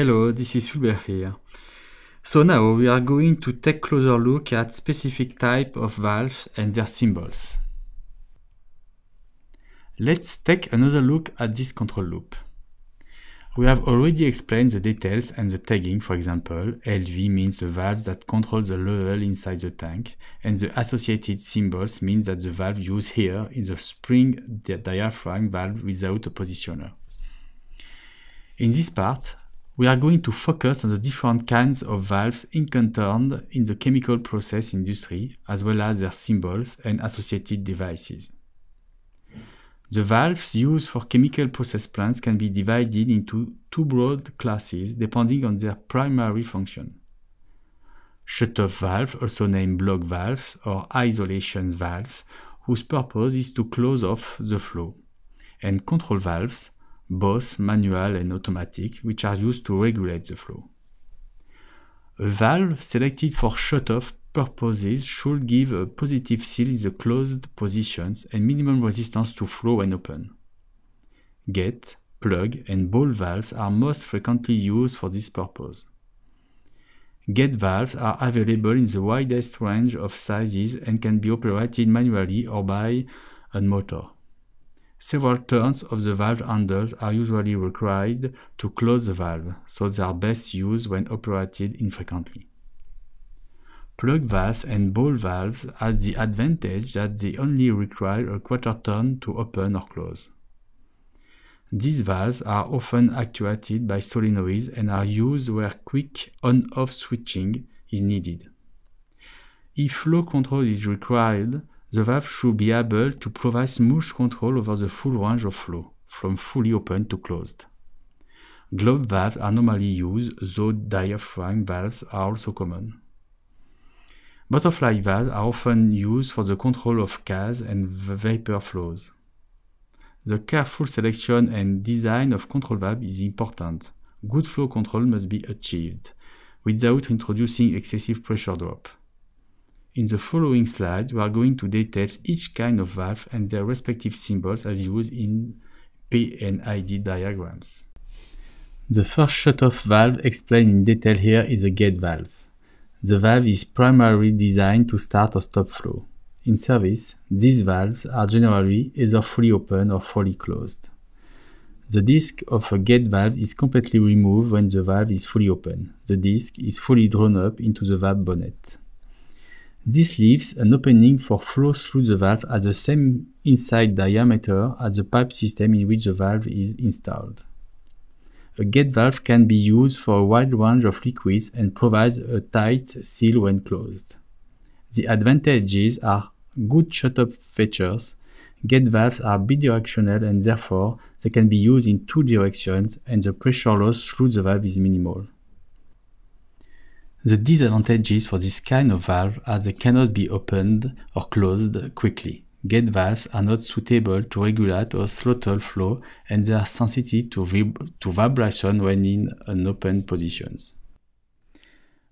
Hello, this is Fulbert here. So now we are going to take closer look at specific type of valves and their symbols. Let's take another look at this control loop. We have already explained the details and the tagging, for example, LV means the valves that control the level inside the tank, and the associated symbols means that the valve used here is a spring di diaphragm valve without a positioner. In this part, we are going to focus on the different kinds of valves encountered in the chemical process industry, as well as their symbols and associated devices. The valves used for chemical process plants can be divided into two broad classes depending on their primary function. Shut-off valves, also named block valves or isolation valves, whose purpose is to close off the flow, and control valves, both manual and automatic, which are used to regulate the flow. A valve selected for shut-off purposes should give a positive seal in the closed positions and minimum resistance to flow when open. Gate, plug, and ball valves are most frequently used for this purpose. Gate valves are available in the widest range of sizes and can be operated manually or by a motor. Several turns of the valve handles are usually required to close the valve, so they are best used when operated infrequently. Plug valves and ball valves have the advantage that they only require a quarter turn to open or close. These valves are often actuated by solenoids and are used where quick on-off switching is needed. If flow control is required, the valve should be able to provide smooth control over the full range of flow, from fully open to closed. Globe valves are normally used, though diaphragm valves are also common. Butterfly valves are often used for the control of gas and vapor flows. The careful selection and design of control valve is important. Good flow control must be achieved without introducing excessive pressure drop. In the following slide, we are going to detail each kind of valve and their respective symbols as used in PNID diagrams. The first shut-off valve explained in detail here is a gate valve. The valve is primarily designed to start or stop flow. In service, these valves are generally either fully open or fully closed. The disc of a gate valve is completely removed when the valve is fully open. The disc is fully drawn up into the valve bonnet. This leaves an opening for flow through the valve at the same inside diameter as the pipe system in which the valve is installed. A gate valve can be used for a wide range of liquids and provides a tight seal when closed. The advantages are good shut-up features, gate valves are bidirectional and therefore they can be used in two directions and the pressure loss through the valve is minimal. The disadvantages for this kind of valve are they cannot be opened or closed quickly. Gate valves are not suitable to regulate or throttle flow and they are sensitive to, vib to vibration when in an open position.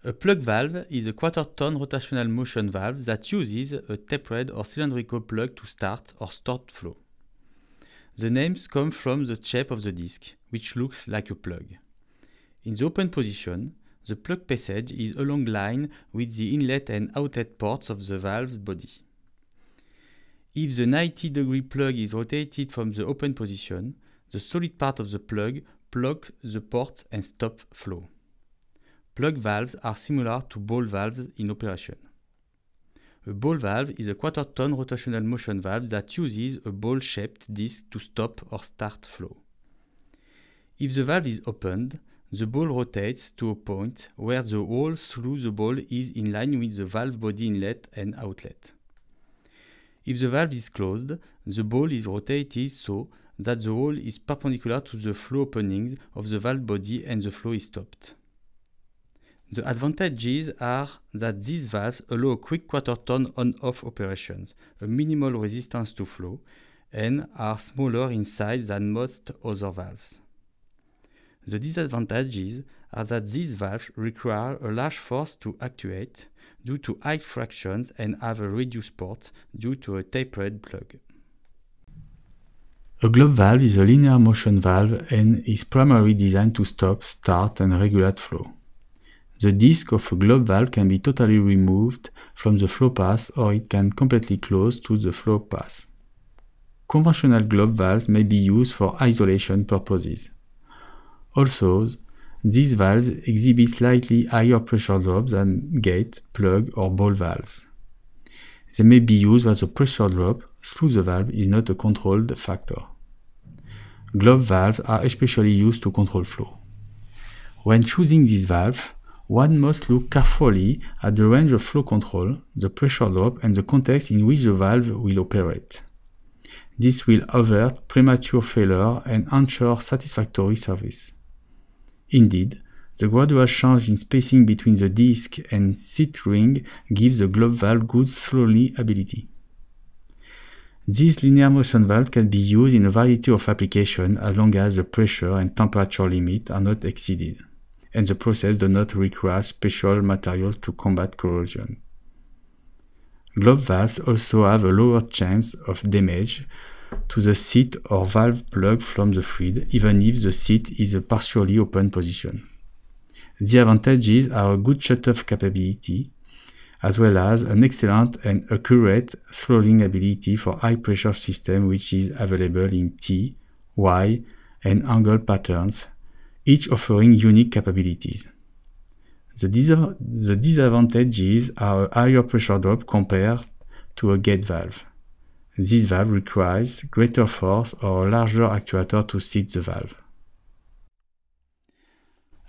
A plug valve is a quarter-ton rotational motion valve that uses a tapered or cylindrical plug to start or stop flow. The names come from the shape of the disc, which looks like a plug. In the open position, the plug passage is a long line with the inlet and outlet ports of the valve's body. If the 90 degree plug is rotated from the open position, the solid part of the plug blocks the ports and stops flow. Plug valves are similar to ball valves in operation. A ball valve is a quarter-ton rotational motion valve that uses a ball-shaped disc to stop or start flow. If the valve is opened, the ball rotates to a point where the hole through the ball is in line with the valve body inlet and outlet. If the valve is closed, the ball is rotated so that the hole is perpendicular to the flow openings of the valve body and the flow is stopped. The advantages are that these valves allow quick quarter turn on-off operations, a minimal resistance to flow, and are smaller in size than most other valves. The disadvantages are that these valves require a large force to actuate due to high fractions and have a reduced port due to a tapered plug. A globe valve is a linear motion valve and is primarily designed to stop, start and regulate flow. The disc of a globe valve can be totally removed from the flow path or it can completely close to the flow path. Conventional globe valves may be used for isolation purposes. Also, these valves exhibit slightly higher pressure drops than gate, plug, or ball valves. They may be used where the pressure drop, through the valve is not a controlled factor. Glove valves are especially used to control flow. When choosing this valve, one must look carefully at the range of flow control, the pressure drop, and the context in which the valve will operate. This will avert premature failure and ensure satisfactory service. Indeed, the gradual change in spacing between the disc and seat ring gives the globe valve good slowly ability. This linear motion valve can be used in a variety of applications as long as the pressure and temperature limit are not exceeded, and the process does not require special material to combat corrosion. Globe valves also have a lower chance of damage to the seat or valve plug from the fluid, even if the seat is a partially open position. The advantages are a good shutoff capability, as well as an excellent and accurate throttling ability for high pressure system which is available in T, Y, and angle patterns, each offering unique capabilities. The, the disadvantages are a higher pressure drop compared to a gate valve. This valve requires greater force or larger actuator to seat the valve.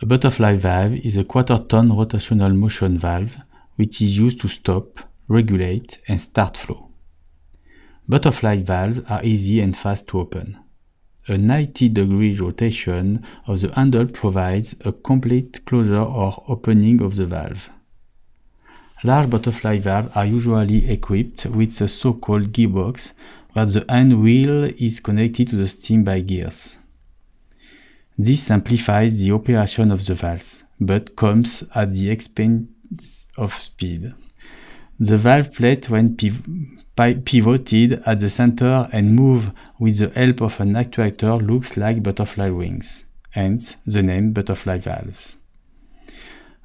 A butterfly valve is a quarter-ton rotational motion valve which is used to stop, regulate and start flow. Butterfly valves are easy and fast to open. A 90 degree rotation of the handle provides a complete closure or opening of the valve. Large butterfly valves are usually equipped with the so-called gearbox, where the hand wheel is connected to the steam by gears. This simplifies the operation of the valves, but comes at the expense of speed. The valve plate, when piv pivoted at the center and moved with the help of an actuator, looks like butterfly wings, hence the name butterfly valves.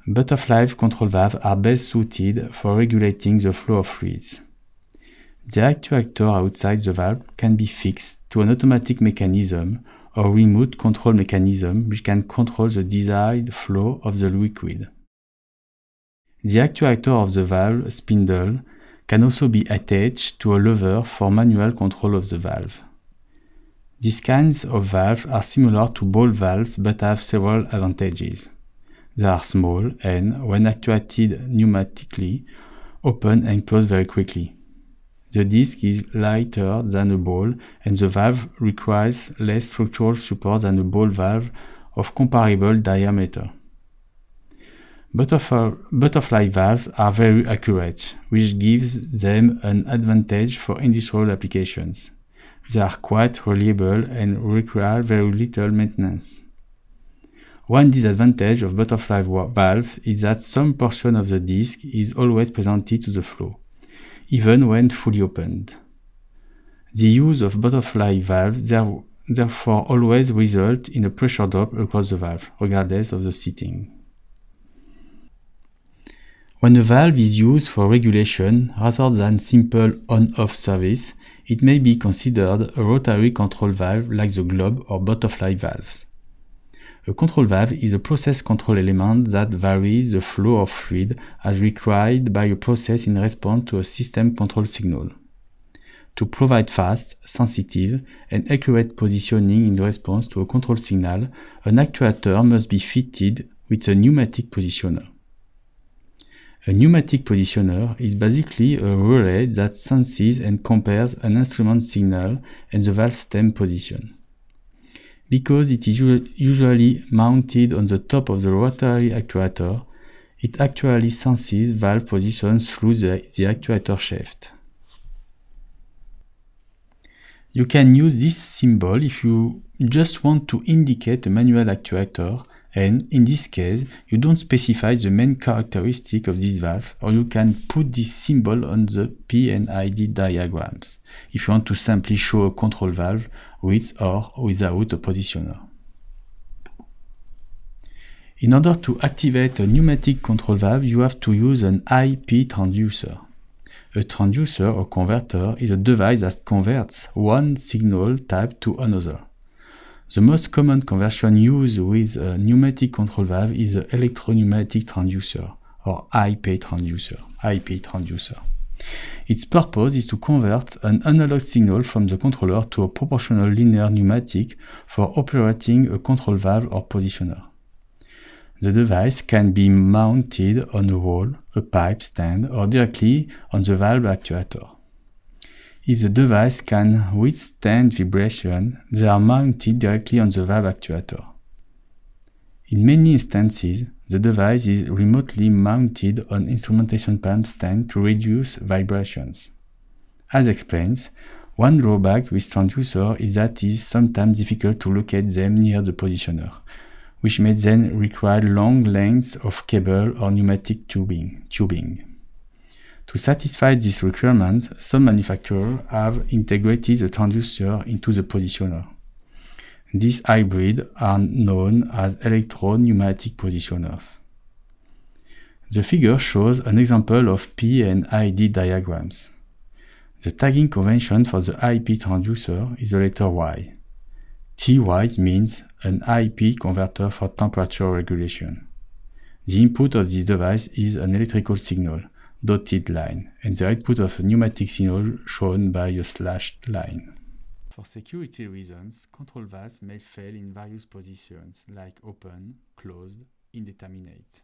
Butterfly control valves are best suited for regulating the flow of fluids. The actuator outside the valve can be fixed to an automatic mechanism or remote control mechanism which can control the desired flow of the liquid. The actuator of the valve spindle can also be attached to a lever for manual control of the valve. These kinds of valves are similar to ball valves but have several advantages. They are small and, when actuated pneumatically, open and close very quickly. The disc is lighter than a ball and the valve requires less structural support than a ball valve of comparable diameter. Butterfly, valves are very accurate, which gives them an advantage for industrial applications. They are quite reliable and require very little maintenance. One disadvantage of butterfly valve is that some portion of the disc is always presented to the flow, even when fully opened. The use of butterfly valve therefore always results in a pressure drop across the valve, regardless of the seating. When a valve is used for regulation rather than simple on-off service, it may be considered a rotary control valve like the globe or butterfly valves. A control valve is a process control element that varies the flow of fluid as required by a process in response to a system control signal. To provide fast, sensitive, and accurate positioning in response to a control signal, an actuator must be fitted with a pneumatic positioner. A pneumatic positioner is basically a relay that senses and compares an instrument signal and the valve stem position. Because it is usually mounted on the top of the rotary actuator, it actually senses valve position through the, the actuator shaft. You can use this symbol if you just want to indicate a manual actuator and in this case you don't specify the main characteristic of this valve or you can put this symbol on the P and ID diagrams if you want to simply show a control valve with or without a positioner. In order to activate a pneumatic control valve, you have to use an IP transducer. A transducer or converter is a device that converts one signal type to another. The most common conversion used with a pneumatic control valve is the pneumatic transducer or IP transducer. IP transducer. Its purpose is to convert an analog signal from the controller to a proportional linear pneumatic for operating a control valve or positioner. The device can be mounted on a wall, a pipe stand, or directly on the valve actuator. If the device can withstand vibration, they are mounted directly on the valve actuator. In many instances, the device is remotely mounted on instrumentation palm stand to reduce vibrations. As explained, one drawback with transducer is that it is sometimes difficult to locate them near the positioner, which may then require long lengths of cable or pneumatic tubing. tubing. To satisfy this requirement, some manufacturers have integrated the transducer into the positioner. These hybrids are known as electro-pneumatic positioners. The figure shows an example of P and ID diagrams. The tagging convention for the IP transducer is the letter Y. TY means an IP converter for temperature regulation. The input of this device is an electrical signal, dotted line, and the output of a pneumatic signal shown by a slashed line. For security reasons, control valves may fail in various positions like open, closed, indeterminate.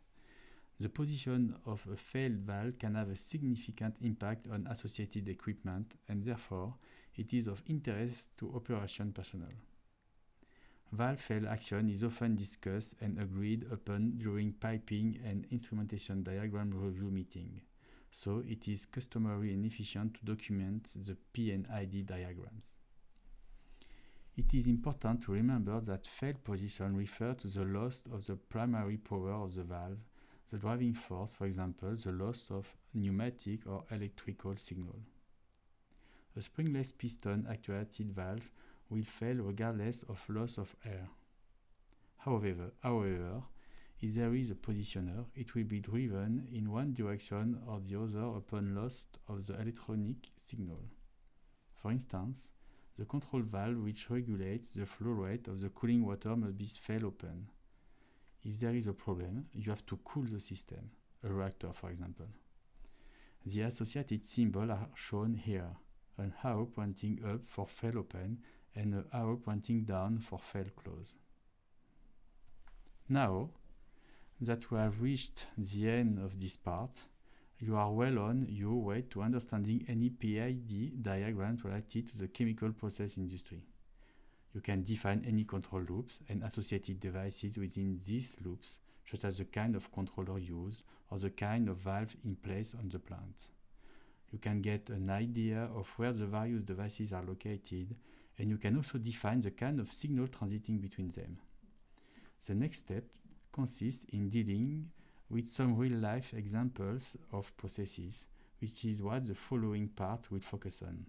The position of a failed valve can have a significant impact on associated equipment and therefore it is of interest to operation personnel. Valve fail action is often discussed and agreed upon during piping and instrumentation diagram review meeting, so it is customary and efficient to document the P and ID diagrams it is important to remember that failed position refers to the loss of the primary power of the valve, the driving force, for example, the loss of pneumatic or electrical signal. A springless piston actuated valve will fail regardless of loss of air. However, however, if there is a positioner, it will be driven in one direction or the other upon loss of the electronic signal. For instance, the control valve which regulates the flow rate of the cooling water must be fail open. If there is a problem, you have to cool the system, a reactor for example. The associated symbols are shown here, an arrow pointing up for fail open and an arrow pointing down for fail close. Now that we have reached the end of this part, you are well on your way to understanding any PID diagram related to the chemical process industry. You can define any control loops and associated devices within these loops, such as the kind of controller used or the kind of valve in place on the plant. You can get an idea of where the various devices are located, and you can also define the kind of signal transiting between them. The next step consists in dealing with some real-life examples of processes, which is what the following part will focus on.